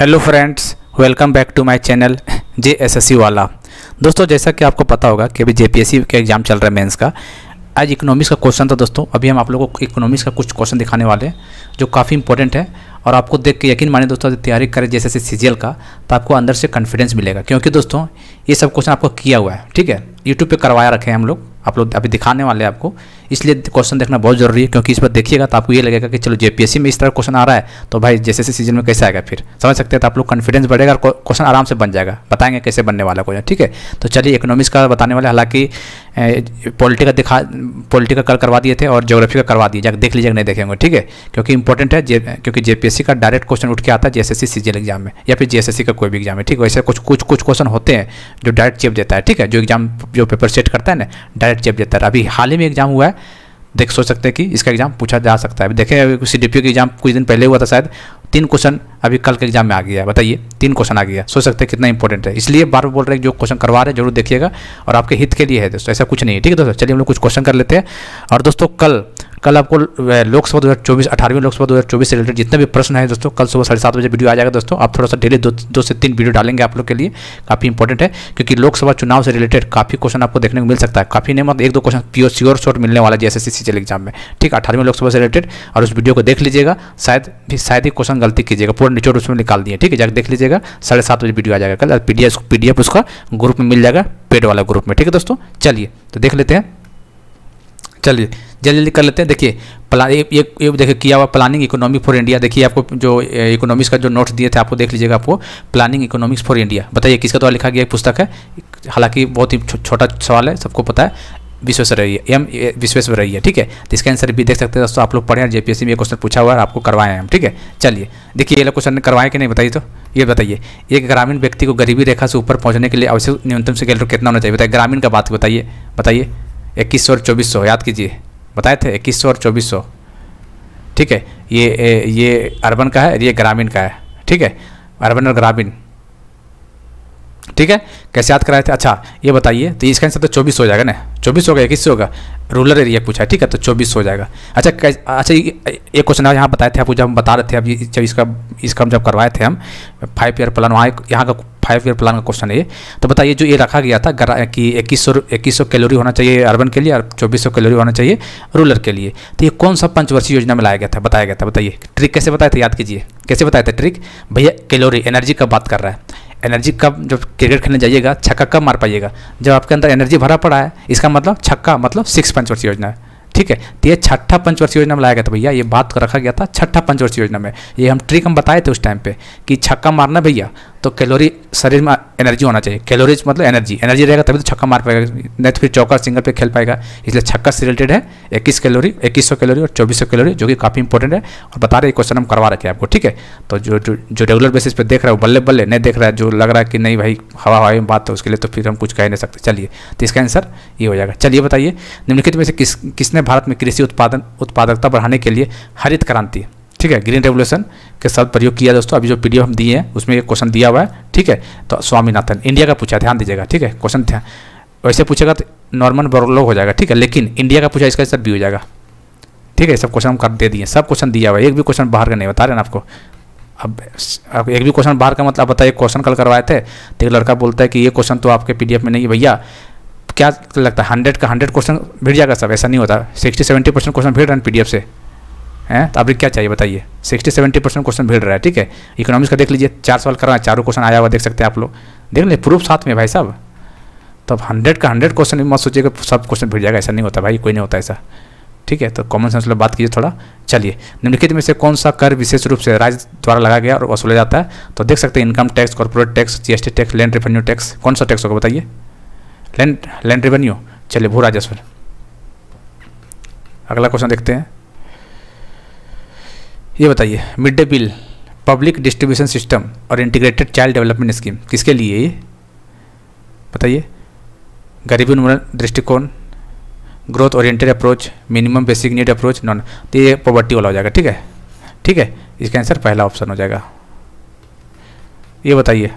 hello friends welcome back to my channel J S S वाला दोस्तों जैसा कि आपको पता होगा कि अभी जे पी एस सी का एग्ज़ाम चल रहा है मेंस का आज इकोनॉमिक्स का क्वेश्चन था दोस्तों अभी हम आप लोगों को इकोनॉमिक्स का कुछ क्वेश्चन दिखाने वाले हैं जो काफ़ी इंपॉर्टेंट है और आपको देख के यकीन माने दोस्तों तैयारी करें जैसे सी सी का तो आपको अंदर से कॉन्फिडेंस मिलेगा क्योंकि दोस्तों ये सब क्वेश्चन आपको किया हुआ है ठीक है यूट्यूब पर करवाया रखे हैं हम लोग आप लोग अभी दिखाने वाले हैं आपको इसलिए क्वेश्चन देखना बहुत जरूरी है क्योंकि इस पर देखिएगा तो आपको ये लगेगा कि चलो जेपीएससी में इस तरह क्वेश्चन आ रहा है तो भाई जैसे जैसे सीजन में कैसे आएगा फिर समझ सकते हैं तो आप लोग कॉन्फिडेंस बढ़ेगा और क्वेश्चन आराम से बन जाएगा बताएंगे कैसे बनने वाला क्वेश्चन ठीक है तो चलिए इकोनॉमिक्स का बताने वाले हालांकि पॉलिटिकल दिखा पॉलिटिकल का कल करवा दिए थे और जोग्राफी का करवा दिए जाकर देख लीजिएगा नहीं देखेंगे ठीक है क्योंकि इंपॉर्टेंट है जे, क्योंकि जेपीएससी का डायरेक्ट क्वेश्चन उठ के आता है जेएसएससी सीजीएल एग्जाम में या फिर जेएसएससी का कोई भी एग्जाम है ठीक वैसे कुछ कुछ कुछ क्वेश्चन होते हैं जो डायरेक्ट चेप देता है ठीक है जो एग्जाम जो पेपर सेट करता है ना डायरेक्ट चेप देता है अभी हाल ही में एग्जाम हुआ है देख सोच सकते हैं कि इसका एग्जाम पूछा जा सकता है देखें सी डी पी एग्जाम कुछ दिन पहले हुआ था शायद तीन क्वेश्चन अभी कल के एग्जाम में आ गया है बताइए तीन क्वेश्चन आ गया सोच सकते हैं कितना इंपॉर्टेंट है इसलिए बार बार बोल रहे हैं जो क्वेश्चन करवा रहे हैं जरूर देखिएगा और आपके हित के लिए है दोस्तों ऐसा कुछ नहीं है ठीक है दोस्तों चलिए हम लोग कुछ क्वेश्चन कर लेते हैं और दोस्तों कल कल आपको लोकसभा दो हज़ार चौबीस अठारहवीं लोकसभा दो हज़ार चौबीस से रिलेटेड जितने भी प्रश्न हैं दोस्तों कल सुबह साढ़े सात बजे वीडियो आ जाएगा दोस्तों आप थोड़ा सा डेली दो, दो से तीन वीडियो डालेंगे आप लोग के लिए काफ़ी इंपॉर्टेंट है क्योंकि लोकसभा चुनाव से रिलेटेड काफ़ी क्वेश्चन आपको देखने को मिल सकता है काफ़ी नहीं मतलब एक दो क्वेश्चन प्योर श्योर शॉर्ट मिलने वाला जैसे सी सी एग्जाम में ठीक अठारहवीं लोकसभा से रिलेटेड और उस वीडियो को देख लीजिएगा शायद भी शायद ही क्वेश्चन गलती कीजिएगा पूरा निचोड़ उसमें निकाल दिए ठीक है जाकर देख लीजिएगा साढ़े सात बजे वीडियो आ जाएगा कल पी डी एफ उसका ग्रुप में मिल जाएगा पेड वाला ग्रुप में ठीक है दोस्तों चलिए तो देख लेते हैं चलिए जल्दी जल्दी कर लेते हैं देखिए प्लान ये ये देखिए किया हुआ प्लानिंग इकोनॉमिक फॉर इंडिया देखिए आपको जो इकोनॉमिक्स का जो नोट्स दिए थे आपको देख लीजिएगा आपको प्लानिंग इकोनॉमिक्स फॉर इंडिया बताइए किसका द्वारा लिखा गया एक पुस्तक है हालांकि बहुत ही छोटा सवाल है सबको पता है विश्वेश्वरैया एम विश्वेश्वरैया ठीक है तो इसका आंसर भी देख सकते हैं दोस्तों आप लोग पढ़े हैं जेपीएससी में ये क्वेश्चन पूछा हुआ है आपको करवाए हैं हम ठीक है चलिए देखिए ये लोग क्वेश्चन करवाए कि नहीं बताइए तो ये बताइए एक ग्रामीण व्यक्ति को गरीबी रेखा से ऊपर पहुंचने के लिए आवश्यक न्यूनतम से कैलोर कितना होना चाहिए बताइए ग्रामीण का बात बताइए बताइए इक्कीस सौ और चौबीस सौ याद कीजिए बताए थे इक्कीस सौ और चौबीस सौ ठीक है ये ये अर्बन का है ये ग्रामीण का है ठीक है अर्बन और ग्रामीण ठीक है कैसे याद कराए थे अच्छा ये बताइए तो इसका आंसर तो चौबीस हो जाएगा ना चौबीस होगा इक्कीस होगा रूरल एरिया पूछा है ठीक है तो चौबीस हो जाएगा अच्छा कैसे अच्छा एक क्वेश्चन और यहाँ बताए थे आप जब हम बता रहे थे अब जब इसका इसका हम जब करवाए थे हम फाइव ईयर प्लान वहाँ यहाँ का फाइव ईयर प्लान का क्वेश्चन है तो बताइए जो ये रखा गया था कि इक्कीस सौ इक्कीस सौ कैलोरी होना चाहिए अर्बन के लिए और चौबीस सौ कैलोरी होना चाहिए रूरल के लिए तो ये कौन सा पंचवर्षीय योजना में लाया गया था बताया गया था बताइए ट्रिक कैसे बताया था याद कीजिए कैसे बताया था ट्रिक भैया कैलोरी एनर्जी का बात कर रहा है एनर्जी कब जब क्रिकेट खेलने जाइएगा छक्का कब मार पाइएगा जब आपके अंदर एनर्जी भरा पड़ा है इसका मतलब छक्का मतलब सिक्स पंचवर्षीय योजना है ठीक है तो ये छठा पंचवर्षीय योजना में लाया गया था भैया ये बात रखा गया था छठा पंचवर्षीय योजना में ये हम ट्रिक हम बताए थे उस टाइम पे कि छक्का मारना भैया तो कैलोरी शरीर में एनर्जी होना चाहिए कैलोरीज मतलब एनर्जी एनर्जी रहेगा तभी तो छक्का मार पाएगा नहीं तो फिर चौका सिंगल पे खेल पाएगा इसलिए छक्का से रिलेटेड है इक्कीस कैलोरी इक्कीस सौ कैलोरी और चौबीस सौ कैलोरी जो कि काफ़ी इंपॉर्टेंट है और बता रहे क्वेश्चन हम करवा रखे आपको ठीक है तो जो जो, जो रेगुलर बेसिस पर देख रहा है बल्ले बल्ले नहीं देख रहा है जो लग रहा है कि नहीं भाई हवा हवाई में बात है उसके लिए तो फिर हम कुछ कह नहीं सकते चलिए तो इसका आंसर ये हो जाएगा चलिए बताइए निम्नलिखित में से किस किसने भारत में कृषि उत्पादन उत्पादकता बढ़ाने के लिए हरित क्रांति ठीक है ग्रीन रेवोल्यूशन के साथ प्रयोग किया दोस्तों अभी जो पीडीएफ हम दिए हैं उसमें एक क्वेश्चन दिया हुआ है ठीक है तो स्वामीनाथन इंडिया का पूछा ध्यान दीजिएगा ठीक है क्वेश्चन ध्यान वैसे पूछेगा तो नॉर्मल बर्लोग हो जाएगा ठीक है लेकिन इंडिया का पूछा इसका सब भी हो जाएगा ठीक है सब क्वेश्चन हम कर दे दिए सब क्वेश्चन दिया हुआ है एक भी क्वेश्चन बाहर का नहीं बता रहे ना आपको अब एक भी क्वेश्चन बाहर का मतलब बताइए क्वेश्चन कल करवाए थे तो एक लड़का बोलता है कि ये क्वेश्चन तो आपके पीडीएफ में नहीं भैया क्या लगता है हंड्रेड का हंड्रेड क्वेश्चन भिड़ जाएगा सब ऐसा नहीं होता सिक्सटी सेवेंटी परसेंट क्वेश्चन भिड़ रहे हैं एफ से है तो अभी क्या चाहिए बताइए सिक्सटी सेवेंटी परसेंट क्वेश्चन भिड़ रहा है ठीक है इकोनॉमिक्स का देख लीजिए चार सवाल है चारों क्वेश्चन आया हुआ देख सकते हैं आप लोग देख लीजिए प्रूफ साथ में भाई साहब तो अब हंड्रेड का हंड्रेड क्वेश्चन भी मत सोचिएगा सब क्वेश्चन भिड़ जाएगा ऐसा नहीं होता भाई कोई नहीं होता ऐसा ठीक है तो कॉमन सेंस बात कीजिए थोड़ा चलिए निम्नलिखित में से कौन सा कर विशेष रूप से राज्य द्वारा लगाया गया और वसूला जाता है तो देख सकते हैं income tax corporate tax GST tax land revenue tax कौन सा टैक्स होगा बताइए लैंड लैंड रेवेन्यू चलिए भू राजस्व अगला क्वेश्चन देखते हैं ये बताइए mid day meal public distribution system और इंटीग्रेटेड चाइल्ड डेवलपमेंट स्कीम किसके लिए ये बताइए गरीबी उन्मूलन दृष्टिकोण growth oriented approach minimum basic need approach non तो ये पॉवर्टी वाला हो जाएगा ठीक है ठीक है इसका आंसर पहला ऑप्शन हो जाएगा ये बताइए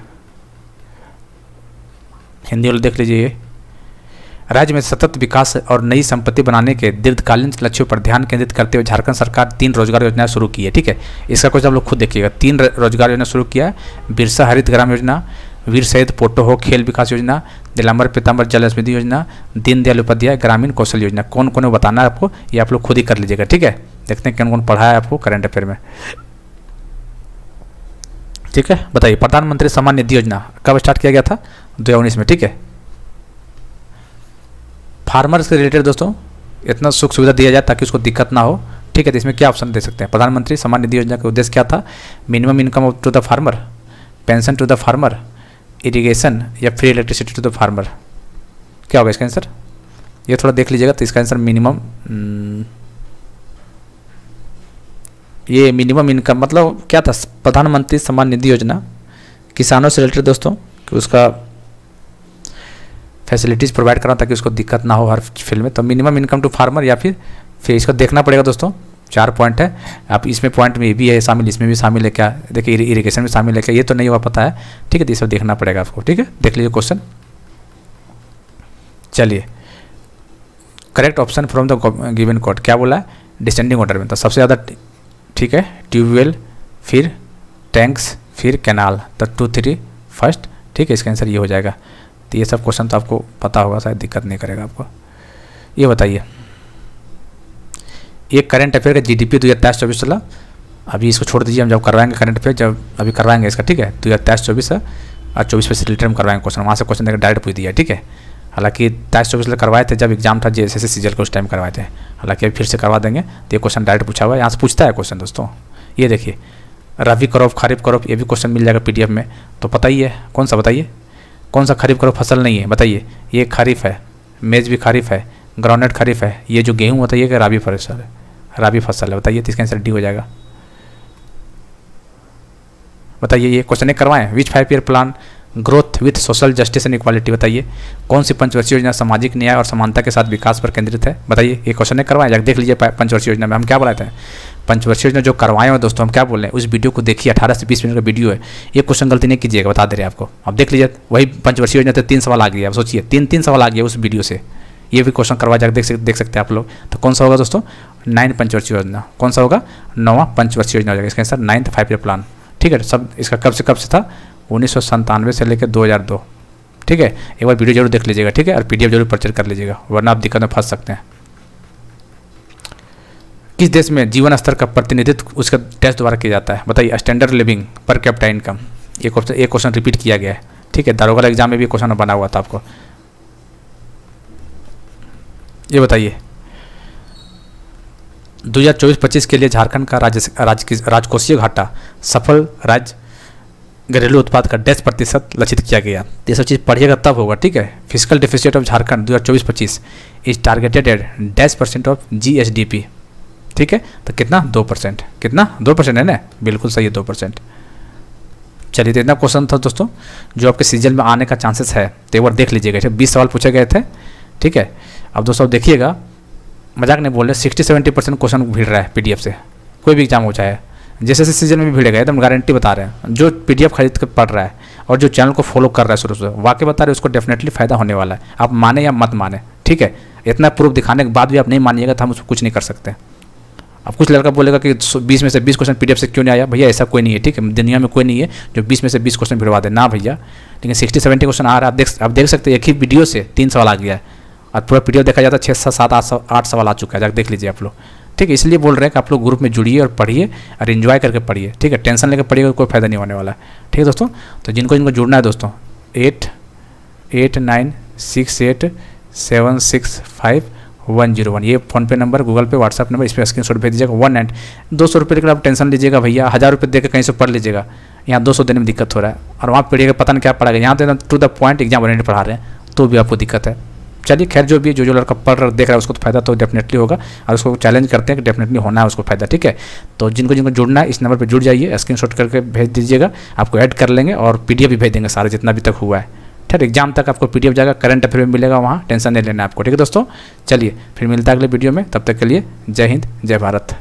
हिंदी वाला देख लीजिए राज्य में सतत विकास और नई संपत्ति बनाने के दीर्घकालीन लक्ष्यों पर ध्यान केंद्रित करते हुए झारखंड सरकार तीन रोजगार योजना शुरू की है ठीक है इसका कुछ आप लोग खुद देखिएगा तीन रोजगार योजना शुरू किया है बिरसा हरित ग्राम योजना वीर पोटो हो खेल विकास योजना दिलाम्बर पीताम्बर जल समिति योजना दीनदयाल उपाध्याय ग्रामीण कौशल योजना कौन कौन बताना है आपको ये आप लोग खुद ही कर लीजिएगा ठीक है देखते हैं कौन कौन पढ़ा है आपको करंट अफेयर में ठीक है बताइए प्रधानमंत्री सम्मान निधि योजना कब स्टार्ट किया गया था दो में ठीक है फार्मर्स के रिलेटेड दोस्तों इतना सुख सुविधा दिया जाए ताकि उसको दिक्कत ना हो ठीक है तो इसमें क्या ऑप्शन दे सकते हैं प्रधानमंत्री सम्मान निधि योजना का उद्देश्य क्या था minimum income to the farmer pension to the farmer irrigation या free electricity to the farmer क्या होगा इसका आंसर ये थोड़ा देख लीजिएगा तो इसका आंसर मिनिमम हम्म, ये मिनिमम इनकम मतलब क्या था प्रधानमंत्री सम्मान निधि योजना किसानों से रिलेटेड दोस्तों कि उसका फैसिलिटीज़ प्रोवाइड करना ताकि उसको दिक्कत ना हो हर फील्ड में तो मिनिमम इनकम टू फार्मर या फिर फिर इसको देखना पड़ेगा दोस्तों चार पॉइंट है आप इसमें पॉइंट में ये भी है शामिल इसमें भी शामिल है क्या देखिए इरीगेशन में शामिल है क्या ये तो नहीं हुआ पता है ठीक है तो ये सब देखना पड़ेगा आपको ठीक है देख लीजिए क्वेश्चन चलिए correct option from the given code क्या बोला है डिसेंडिंग ऑर्डर में तो सबसे ज़्यादा ठीक है ट्यूबवेल फिर टैंक्स फिर कैनाल तो टू थ्री फर्स्ट ठीक है इसका आंसर ये हो जाएगा तो ये सब क्वेश्चन तो आपको पता होगा शायद दिक्कत नहीं करेगा आपको ये बताइए ये करंट अफेयर का जी डी पी दो हज़ार तेईस चौबीस वाला अभी इसको छोड़ दीजिए हम जब करवाएंगे करंट अफेयर जब अभी करवाएंगे इसका ठीक है दो हज़ार तेईस चौबीस है और चौबीस पे से रिलेटेड हम करवाएंगे क्वेश्चन वहाँ से क्वेश्चन देखकर डायरेक्ट पूछ दिया ठीक है हालांकि तेईस चौबीस करवाए थे जब एग्जाम था जे एस एस सीजल को उस टाइम करवाए थे हालांकि अभी फिर से करवा देंगे तो ये क्वेश्चन डायरेक्ट पूछा हुआ है यहाँ से पूछता है क्वेश्चन दोस्तों ये देखिए रवि करोफ खरीफ करोफ ये भी क्वेश्चन मिल जाएगा पी में तो पता ही है कौन सा बताइए कौन सा खरीफ करो फसल नहीं है बताइए ये खरीफ है मेज भी खरीफ है ग्राउंडनट खरीफ है ये जो गेहूँ होता है ये राबी फसल है राबी फसल है बताइए इसका आंसर डी हो जाएगा बताइए ये क्वेश्चन एक करवाएं which five year plan growth with social justice and equality बताइए कौन सी पंचवर्षीय योजना सामाजिक न्याय और समानता के साथ विकास पर केंद्रित है बताइए ये क्वेश्चन एक करवाएं देख लीजिए पंचवर्षीय योजना में हम क्या बोलाते हैं पंचवर्षीय योजना जो करवाए हैं दोस्तों हम क्या बोल रहे हैं उस वीडियो को देखिए अठारह से बीस मिनट का वीडियो है ये क्वेश्चन गलती नहीं कीजिएगा बता दे रहे आपको अब देख लीजिए वही पंचवर्षीय योजना तो तीन सवाल आ गया आप सोचिए तीन तीन सवाल आ गया उस वीडियो से ये भी क्वेश्चन करवा जाकर देख देख सकते हैं आप लोग तो कौन सा होगा दोस्तों नाइन पंचवर्षीय योजना कौन सा होगा नवा पंचवर्षीय योजना हो जाएगा इसका answer ninth five year plan ठीक है सब इसका कब से कब से था उन्नीस से लेकर दो ठीक है एक बार वीडियो जरूर देख लीजिएगा ठीक है और एफ जरूर परचेज कर लीजिएगा वरना आप दिक्कत में फंस सकते हैं किस देश में जीवन स्तर का प्रतिनिधित्व उसका टेस्ट द्वारा किया जाता है बताइए standard living per capita income एक क्वेश्चन एक क्वेश्चन रिपीट किया गया है ठीक है दारोगा एग्जाम में भी क्वेश्चन बना हुआ था आपको ये बताइए 2024-25 के लिए झारखंड का राज्य राज्य राजकोषीय घाटा सफल राज्य घरेलू उत्पाद का दस प्रतिशत लक्षित किया गया ये सब चीज़ पढ़िएगा तब होगा ठीक है physical deficit of Jharkhand 2024-25 is targeted at 10 percent of GSDP ठीक है तो कितना दो परसेंट कितना दो परसेंट है ना बिल्कुल सही है दो परसेंट चलिए तो इतना क्वेश्चन था दोस्तों जो आपके सीजन में आने का चांसेस है तो एक बार देख लीजिएगा ठीक बीस सवाल पूछे गए थे ठीक है अब दोस्तों देखिएगा मजाक नहीं बोल रहे सिक्सटी सेवेंटी परसेंट क्वेश्चन भीड़ रहा है पी से कोई भी एग्जाम हो चाहे जैसे जैसे सीजन में भी तो हम गारंटी बता रहे हैं जो पीडीएफ खरीद कर पढ़ रहा है और जो चैनल को फॉलो कर रहा है शुरू से वाकई बता रहे उसको डेफिनेटली फायदा होने वाला है आप माने या मत माने ठीक है इतना प्रूफ दिखाने के बाद भी आप नहीं मानिएगा तो हम उसको कुछ नहीं कर सकते अब कुछ लड़का बोलेगा कि 20 में से 20 क्वेश्चन पीडीएफ से क्यों नहीं आया भैया ऐसा कोई नहीं है ठीक है दुनिया में कोई नहीं है जो 20 में से 20 क्वेश्चन भिड़वा दे ना भैया लेकिन 60 70 क्वेश्चन आ रहा है आप देख आप देख सकते हैं एक ही वीडियो से तीन सवाल आ गया है और पूरा पीडीएफ देखा जाता है छः सात सात आठ आठ सवाल आ चुका है जाकर देख लीजिए आप लोग ठीक है इसलिए बोल रहे हैं कि आप लोग ग्रुप में जुड़िए और पढ़िए और इन्जॉय करके पढ़िए ठीक है टेंशन लेकर पढ़िएगा कोई फ़ायदा नहीं होने वाला ठीक है दोस्तों तो जिनको जिनको जुड़ना है दोस्तों eight eight nine six eight seven six five one zero one ये पे number Google pay WhatsApp number इस पर स्क्रीन शॉट भेज दीजिएगा वन एंड दो सौ रुपये लेकर आप टेंशन लीजिएगा भैया हज़ार रुपये देकर कहीं से पढ़ लीजिएगा यहाँ दो सौ देने में दिक्कत हो रहा है और वहाँ पढ़िएगा पता नहीं क्या पढ़ाएगा यहाँ तो to the point exam oriented पढ़ा रहे हैं तो भी आपको दिक्कत है चलिए खैर जो भी जो जो लड़का पढ़ रहा देख रहा है उसको तो फायदा तो डेफिनेटली होगा और उसको चैलेंज करते हैं कि डेफिनेटली होना है उसको फायदा ठीक है तो जिनको जिनको जुड़ना है इस नंबर पर जुड़ जाइए स्क्रीन करके भेज दीजिएगा आपको ऐड कर लेंगे और पी भी भेज देंगे सारे जितना भी तक हुआ है ठीक एग्जाम तक आपको पीडीएफ जाएगा करंट अफेयर में मिलेगा वहाँ टेंशन नहीं लेना आपको ठीक है दोस्तों चलिए फिर मिलता है अगले वीडियो में तब तक के लिए जय हिंद जय भारत